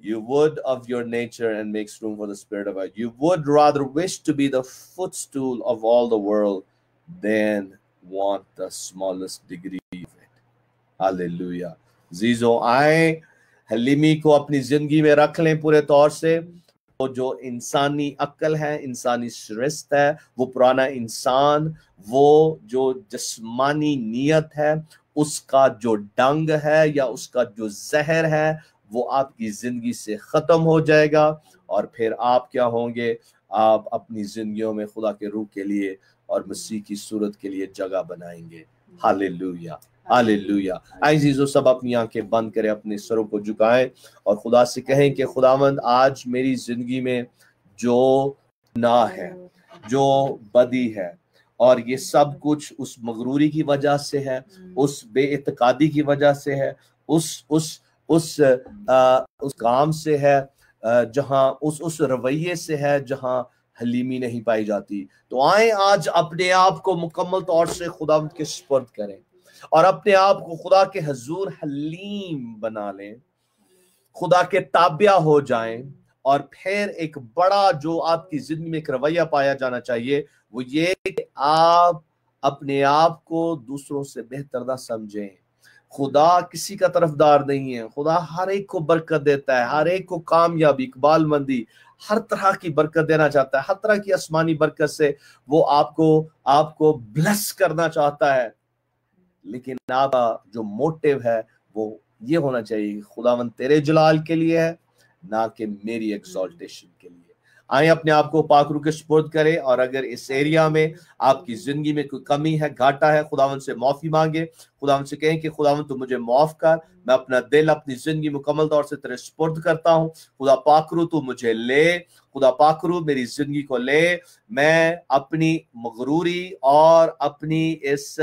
you would of your nature and makes room for the spirit of God. You would rather wish to be the footstool of all the world than want the smallest degree of it. Hallelujah. Zizo, I, halimi ko apni जिंदगी में रख लें पूरे तौर se तो जो इंसानी अक्ल है इंसानी श्रेष्ठ है वो पुराना इंसान वो जो जिस्मानी नीयत है उसका जो डंग है या उसका जो जहर है वो आपकी ज़िंदगी से ख़त्म हो जाएगा और फिर आप क्या होंगे आप अपनी ज़िंदगियों में खुदा के रूह के लिए और मसीह की सूरत के लिए जगह बनाएंगे हाल लुया हाल आई जीजो सब अपनी आंखें बंद करें अपने सरों को झुकाएं और खुदा से कहें कि खुदावंद आज मेरी ज़िंदगी में जो ना है जो बदी है और ये सब कुछ उस मगरूरी की वजह से है उस बेतकादी की वजह से है उस उस उस आ, उस काम से है जहाँ उस उस रवैये से है जहाँ हलीमी नहीं पाई जाती तो आए आज अपने आप को मुकम्मल तौर से खुदा के स्पर्द करें और अपने आप को खुदा के हजूर हलीम बना लें खुदा के ताबिया हो जाएं और फिर एक बड़ा जो आपकी जिंदगी में एक रवैया पाया जाना चाहिए वो ये कि आप अपने आप को दूसरों से बेहतर ना समझें खुदा किसी का तरफदार नहीं है खुदा हर एक को बरकत देता है हर एक को कामयाबी इकबाल मंदी हर तरह की बरकत देना चाहता है हर तरह की आसमानी बरकत से वो आपको आपको ब्लेस करना चाहता है लेकिन आपका जो मोटिव है वो ये होना चाहिए खुदावन तेरे जलाल के लिए है ना कि मेरी एग्जॉल्टेशन के लिए आए अपने आप को पाखरू के सपुर्द करें और अगर इस एरिया में आपकी जिंदगी में कोई कमी है घाटा है खुदावन से माफी मांगे खुदावन से कहें कि खुदावन तुम मुझे माफ कर मैं अपना दिल अपनी जिंदगी मुकम्मल तौर से तेरे सपुर्द करता हूँ खुदा पाखरू तू मुझे ले खुदा पाखरू मेरी जिंदगी को ले मैं अपनी मगरूरी और अपनी इस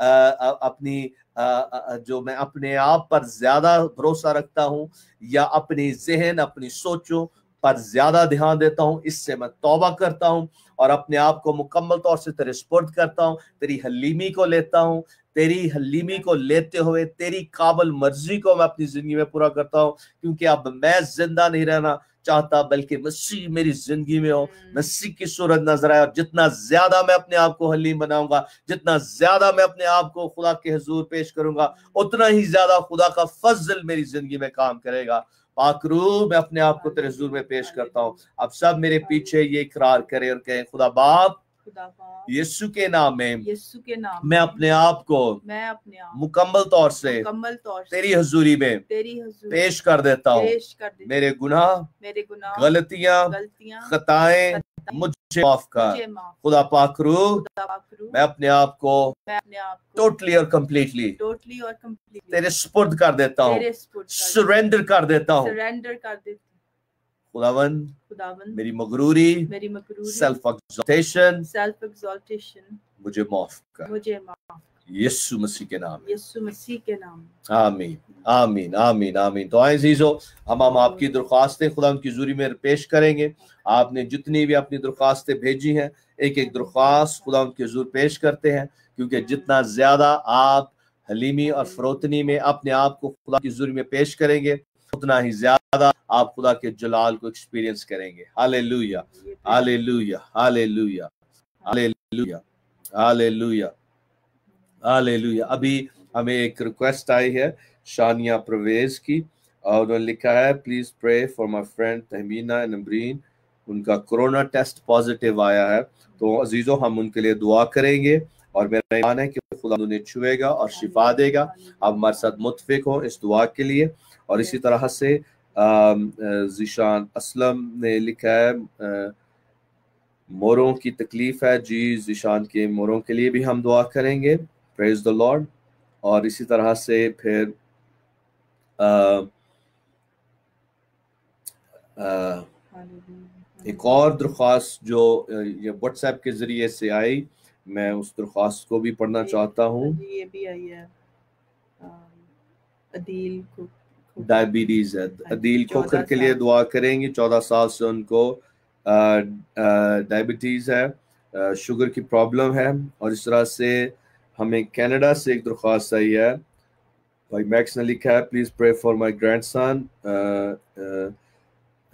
आ, आ, अपनी आ, जो मैं अपने आप पर ज्यादा भरोसा रखता हूँ या अपनी जहन अपनी सोचों पर ज्यादा ध्यान देता हूँ इससे मैं तोबा करता हूँ और अपने आप को मुकम्मल तौर से तेरे स्पुर्द करता हूँ तेरी हलीमी को लेता हूँ तेरी हलीमी को लेते हुए तेरी काबल मर्जी को मैं अपनी जिंदगी में पूरा करता हूँ क्योंकि अब मैं जिंदा नहीं रहना चाहता बल्कि मसीह मेरी जिंदगी में हो हम्म। मसीह की सूरत नजर आए और जितना ज्यादा मैं अपने आप को हलीम बनाऊंगा जितना ज्यादा मैं अपने आप को खुदा के हजूर पेश करूंगा उतना ही ज्यादा खुदा का फजल मेरी जिंदगी में काम करेगा पाकरू मैं अपने आप को तेरे जूर में पेश करता हूँ अब सब मेरे पीछे ये इकरार करें और कहें खुदा बाप यीशु के नाम में यीशु के नाम मैं अपने आप को मैं अपने आप मुकम्मल तौर से मुकम्मल तौर तेरी हजूरी में तेरी हजूरी पेश कर देता हूँ मेरे गुनाह मेरे गुनाह गलतियाँ गलतियाँ खताएं मुझे माफ कर खुदा पाखरू मैं अपने आप को टोटली और कम्प्लीटली टोटली और कम्प्लीटली तेरे स्पुर्द कर देता हूँ सरेंडर कर देता हूँ सरेंडर कर देता खुदावन खुदावन मेरी मगरूरी मेरी मगरूरी सेल्फ एक्सॉल्टेशन सेल्फ एक्सॉल्टेशन मुझे माफ कर मुझे माफ यीशु मसीह के नाम यीशु मसीह के नाम आमीन आमीन आमीन आमीन तो आए जीजो हम हम आपकी दरख्वास्तें खुदा की जूरी में पेश करेंगे आपने जितनी भी अपनी दरख्वास्तें भेजी हैं एक एक दरख्वास्त खुदा के जूर पेश करते हैं क्योंकि जितना ज्यादा आप हलीमी और हम्म। फरोतनी में अपने आप को खुदा की जूरी में पेश करेंगे उतना ही ज्यादा आप खुदा के जलाल को एक्सपीरियंस करेंगे हाले hallelujah hallelujah hallelujah hallelujah hallelujah हाले लुया अभी हमें एक रिक्वेस्ट आई है शानिया परवेज की और उन्होंने लिखा है please pray for my friend Tahmina and Amreen उनका कोरोना टेस्ट पॉजिटिव आया है तो अजीज़ों हम उनके लिए दुआ करेंगे और मेरा ईमान है कि खुदा उन्हें छुएगा और शिफा देगा आप हमारे साथ मुतफिक हो इस दुआ के लिए और इसी तरह से जीशान असलम ने लिखा है मोरों की तकलीफ है जी जीशान के मोरों के लिए भी हम दुआ करेंगे प्रेज द लॉर्ड और इसी तरह से फिर आ, आ, एक और दरख्वास्त जो ये व्हाट्सएप के ज़रिए से आई मैं उस दरख्वास्त को भी पढ़ना चाहता हूँ ये भी आई है अदील को डायबिटीज़ है हाँ अदील खोखर के लिए दुआ करेंगे चौदह साल से उनको डायबिटीज़ है शुगर की प्रॉब्लम है और इस तरह से हमें कनाडा से एक दरख्वास्त आई है भाई मैक्स ने लिखा है please pray for my grandson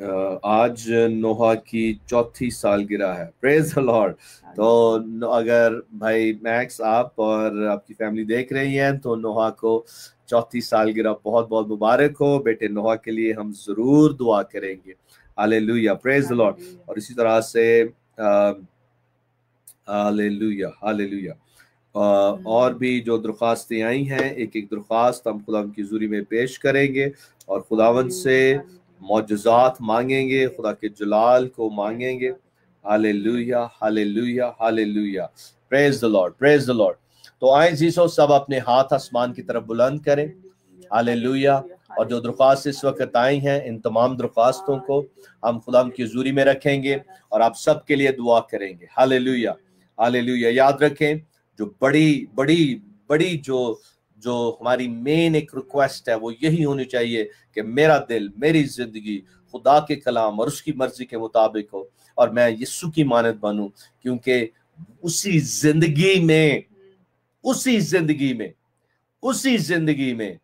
आज नोहा की चौथी सालगिरह है प्रेज लॉर्ड तो अगर भाई मैक्स आप और आपकी फैमिली देख रही हैं तो नोहा को चौथी सालगिरह बहुत बहुत मुबारक हो बेटे नोहा के लिए हम जरूर दुआ करेंगे आले लुया प्रेज लॉर्ड और इसी तरह से आले आले लुया और भी जो दरख्वास्तें आई हैं एक एक दरख्वास्त हम खुदा की जूरी में पेश करेंगे और खुदावन से मोजात मांगेंगे खुदा के जलाल को मांगेंगे हाले hallelujah hallelujah hallelujah praise the Lord praise the Lord तो आए जीसो सब अपने हाथ आसमान की तरफ बुलंद करें हाले लुया और जो दरख्वास्त इस वक्त आई हैं इन तमाम दरख्वास्तों को हम खुदा की जूरी में रखेंगे और आप सब के लिए दुआ करेंगे हाले लुया हाले लुया याद रखें जो बड़ी बड़ी बड़ी जो जो हमारी मेन एक रिक्वेस्ट है वो यही होनी चाहिए कि मेरा दिल मेरी ज़िंदगी खुदा के कलाम और उसकी मर्ज़ी के मुताबिक हो और मैं यस्सु की मानत बनूं क्योंकि उसी ज़िंदगी में उसी ज़िंदगी में उसी ज़िंदगी में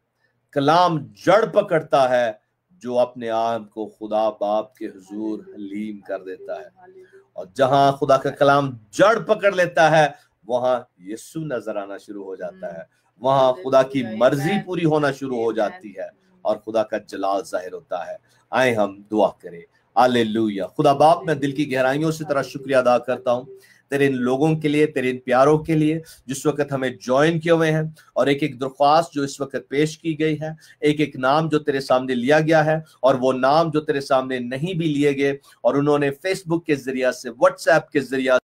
कलाम जड़ पकड़ता है जो अपने आप को खुदा बाप के हजूर हलीम कर देता है और जहां खुदा का कलाम जड़ पकड़ लेता है वहां यस्सु नजर आना शुरू हो जाता हम्म। है वहां खुदा की मर्जी पूरी होना शुरू हो जाती है और खुदा का जलाल जाहिर होता है आए हम दुआ करें आले खुदा बाप मैं दिल की गहराइयों से तरह शुक्रिया अदा करता हूँ तेरे इन लोगों के लिए तेरे इन प्यारों के लिए जिस वक्त हमें ज्वाइन किए हुए हैं और एक एक दरख्वास्त जो इस वक्त पेश की गई है एक एक नाम जो तेरे सामने लिया गया है और वो नाम जो तेरे सामने नहीं भी लिए गए और उन्होंने फेसबुक के जरिया से व्हाट्सएप के जरिया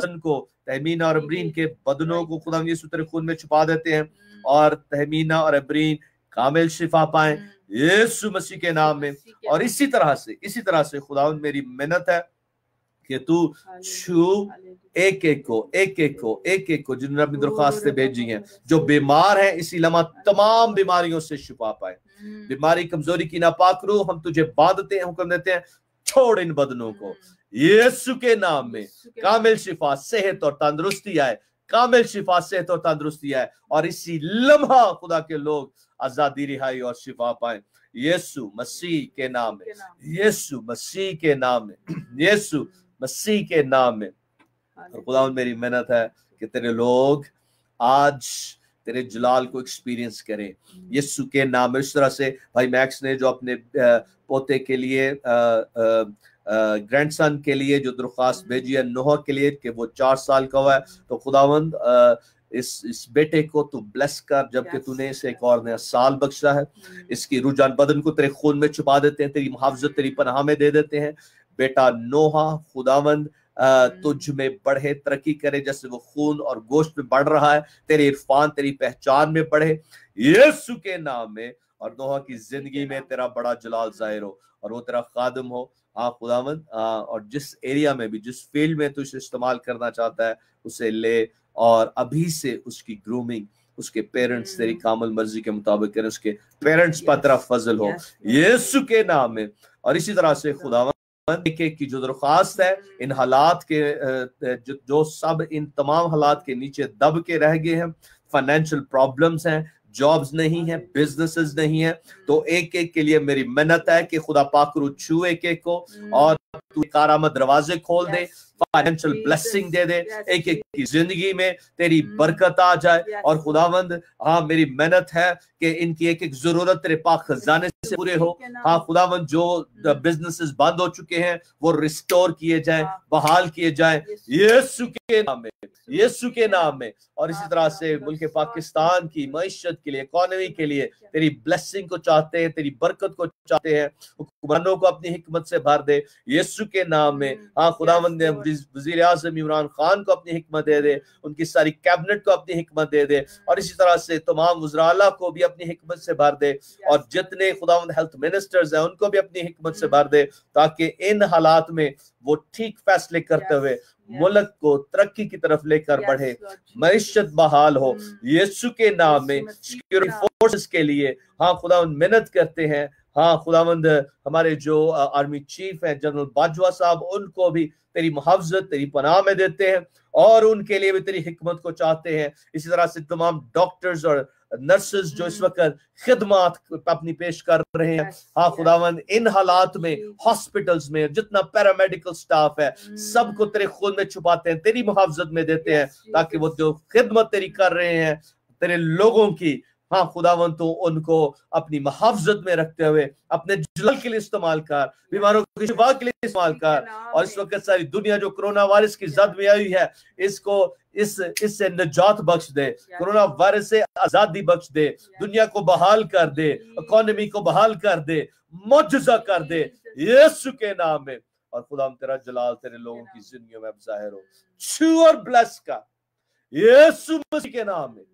बदन को तहमीना और अमरीन के बदनों को खुदा यीशु तेरे खून में छुपा देते हैं hmm. और तहमीना और अमरीन कामिल शिफा पाए hmm. यीशु मसीह के नाम में और इसी तरह से इसी तरह से खुदा मेरी मेहनत है कि तू छू एक एक को एक एक को एक एक को जिन्होंने अपनी दरख्वास्तें भेजी हैं जो बीमार हैं इसी लम्हा तमाम बीमारियों से छुपा पाए बीमारी कमजोरी की नापाक रूह हम तुझे बांधते हैं हुक्म देते हैं छोड़ इन बदनों को हम्म। यीशु के नाम में कामिल शिफा सेहत और तंदुरुस्ती आए कामिल शिफा सेहत और तंदुरुस्ती आए और इसी लम्हा खुदा के लोग आजादी रिहाई और शिफा पाए यीशु मसीह के नाम में यीशु मसीह के नाम में यीशु मसीह के नाम में और खुदा मेरी मेहनत है कि तेरे लोग आज तेरे जलाल को एक्सपीरियंस करें हम्म। यस्सु के नाम इस तरह से भाई मैक्स ने जो अपने पोते के लिए ग्रैंड सन के लिए जो दरख्वास्त हम्म। भेजी है नोह के लिए कि वो चार साल का हुआ है तो खुदावंद इस इस बेटे को तू ब्लेस कर जबकि तूने इसे एक और नया साल बख्शा है हम्म। इसकी रुझान बदन को तेरे खून में छुपा देते हैं तेरी मुहावजत तेरी पनाह में दे देते हैं बेटा नोहा खुदावंद हम्म। तुझ में बढ़े तरक्की करे जैसे वो खून और गोश्त में बढ़ रहा है तेरे इरफान तेरी पहचान में बढ़े यीशु के नाम में और नोहा की जिंदगी में तेरा बड़ा जलाल जाहिर हो और वो तेरा खादम हो हाँ खुदावन और जिस एरिया में भी जिस फील्ड में तू इसे इस्तेमाल करना चाहता है उसे ले और अभी से उसकी ग्रूमिंग उसके पेरेंट्स तेरी हम्म। कामल मर्जी के मुताबिक करें उसके पेरेंट्स पर तेरा फजल हो यीशु के नाम में और इसी तरह से खुदावन देखे की जो दरख्वास्त है इन हालात के जो, जो सब इन तमाम हालात के नीचे दब के रह गए हैं फाइनेंशियल प्रॉब्लम्स हैं जॉब्स नहीं है बिजनेसेस नहीं है तो एक एक के लिए मेरी मेहनत है कि खुदा पाकरू एक एक को हम्म। और कारामद दरवाजे खोल दे फाइनेंशियल ब्लेसिंग दे दे एक एक की जिंदगी में तेरी mm. बरकत आ जाए और खुदावंद हाँ मेरी मेहनत है कि इनकी एक एक जरूरत तेरे पाक खजाने से पूरे हो हाँ खुदावंद जो mm. बिजनेसेस बंद हो चुके हैं वो रिस्टोर किए जाए हाँ। बहाल किए जाए यीशु के नाम में यीशु के नाम में और इसी हाँ, तरह हाँ, से मुल्क पाकिस्तान की मीशत के लिए इकोनॉमी के लिए तेरी ब्लेसिंग को चाहते हैं तेरी बरकत को चाहते हैं हुक्मरानों को अपनी हिकमत से भर दे यस्सु के नाम में hmm. हाँ खुदा बंद वजी अजम इमरान खान को अपनी हमत दे दे उनकी सारी कैबिनेट को अपनी हमत दे दे hmm. और इसी तरह से तमाम वजरा को भी अपनी हमत से भर दे और जितने खुदा हेल्थ मिनिस्टर्स हैं उनको भी अपनी हमत से भर दे ताकि इन हालात में वो ठीक फैसले करते हुए मुल्क को तरक्की की तरफ लेकर बढ़े मैशत बहाल हो hmm. यीशु के नाम में सिक्योरिटी फोर्सेस के लिए हाँ खुदा उन मेहनत करते हैं हाँ खुदावंद हमारे जो आर्मी चीफ है जनरल बाजवा साहब उनको भी तेरी मुहावजत तेरी पनाह में देते हैं और उनके लिए भी तेरी हिकमत को चाहते हैं इसी तरह से तमाम डॉक्टर्स और नर्सेज जो इस हम्म। वक्त खिदमत अपनी पेश कर रहे हैं हाँ खुदावन इन हालात में हॉस्पिटल्स में जितना पैरामेडिकल स्टाफ है हम्म। सबको तेरे खून में छुपाते हैं तेरी मुहावजत में देते हैं ताकि वो जो खिदमत तेरी कर रहे हैं तेरे लोगों की हाँ खुदावन तो उनको अपनी मुहावजत में रखते हुए अपने जलल के लिए इस्तेमाल कर बीमारों के शिफा के लिए इस्तेमाल कर और इस वक्त सारी दुनिया जो कोरोना वायरस की जद में आई है इसको इस इससे निजात बख्श दे कोरोना वायरस से आजादी बख्श दे दुनिया को बहाल कर दे इकोनॉमी को बहाल कर दे मुजजा कर दे यीशु के नाम में और खुदा तेरा जलाल तेरे लोगों की जिंदगी में जाहिर हो छू और ब्लेस का यीशु मसीह के नाम में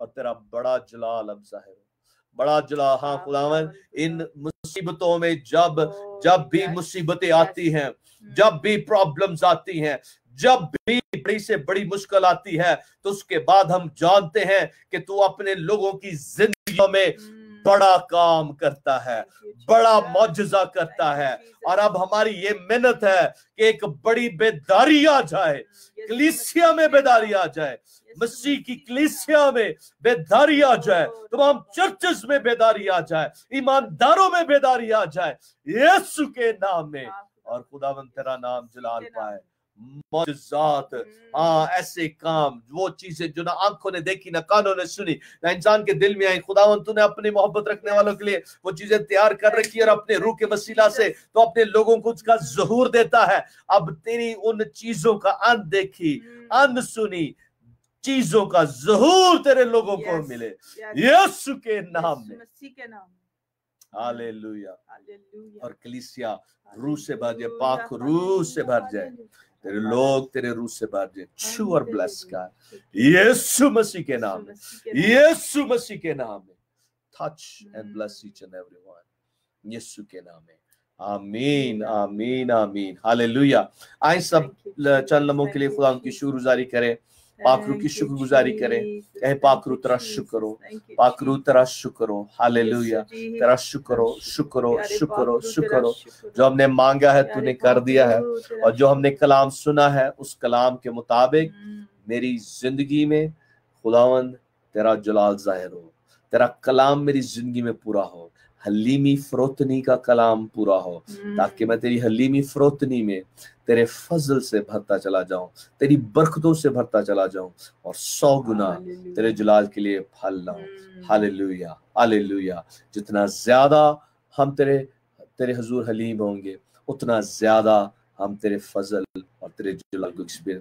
और तेरा बड़ा जलाल अब जाहिर हो बड़ा जला हाँ खुदावन इन मुसीबतों में जब जब भी मुसीबतें आती हैं हम्म। जब भी प्रॉब्लम्स आती हैं जब भी बड़ी से बड़ी मुश्किल आती है तो उसके बाद हम जानते हैं कि तू अपने लोगों की जिंदगी में हम्म। बड़ा काम करता है बड़ा मुआजा करता है और अब हमारी ये मेहनत है कि एक बड़ी बेदारी आ जाए कलिसिया में बेदारी आ जाए मसीह की कलिसिया में बेदारी आ जाए तमाम चर्चेस में बेदारी आ जाए ईमानदारों में बेदारी आ जाए यीशु के नाम में और खुदावन तेरा नाम जलाल पाए हाँ ऐसे काम वो चीजें जो ना आंखों ने देखी ना कानों ने सुनी ना इंसान के दिल में आई खुदा तूने अपनी मोहब्बत रखने वालों के लिए वो चीजें तैयार कर रखी है और अपने रूह के वसीला से तो अपने लोगों को उसका जहूर देता है अब तेरी उन चीजों का अनदेखी हम्म। सुनी चीजों का जहूर तेरे लोगों को मिले यीशु के नाम में और कलिसिया रूह से भर जाए पाख रूह से भर जाए तेरे लोग तेरे रूह से बाहर जाए छू और ब्लस का यीशु मसीह के नाम में यीशु मसीह के नाम में touch and bless each and everyone यीशु के नाम में आमीन आमीन आमीन हालेलुया आए सब चंद लम्हों के लिए खुदा उनकी शुक्रगुजारी करें पाखरू की शुक्र गुजारी करें कहे पाखरू तेरा शुक्र हो पाकरू तेरा शुक्र हो हाले तेरा शुक्र हो शुक्र हो शुक्र हो शुक्र हो जो हमने मांगा है तूने कर दिया है और जो हमने कलाम सुना है उस कलाम के मुताबिक हम्म। मेरी जिंदगी में खुदावन तेरा जलाल जाहिर हो तेरा कलाम मेरी जिंदगी में पूरा हो हलीमी फरोतनी का कलाम पूरा हो हम्म। ताकि मैं तेरी हलीमी फरोतनी में तेरे फजल से भरता चला जाऊं तेरी बरकतों से भरता चला जाऊं और सौ गुना तेरे जलाल के लिए फल लाऊं हम्म। हालेलुया हालेलुया जितना ज्यादा हम तेरे तेरे हजूर हलीम होंगे उतना ज्यादा हम तेरे फजल और तेरे जलाल को एक्सपीरियंस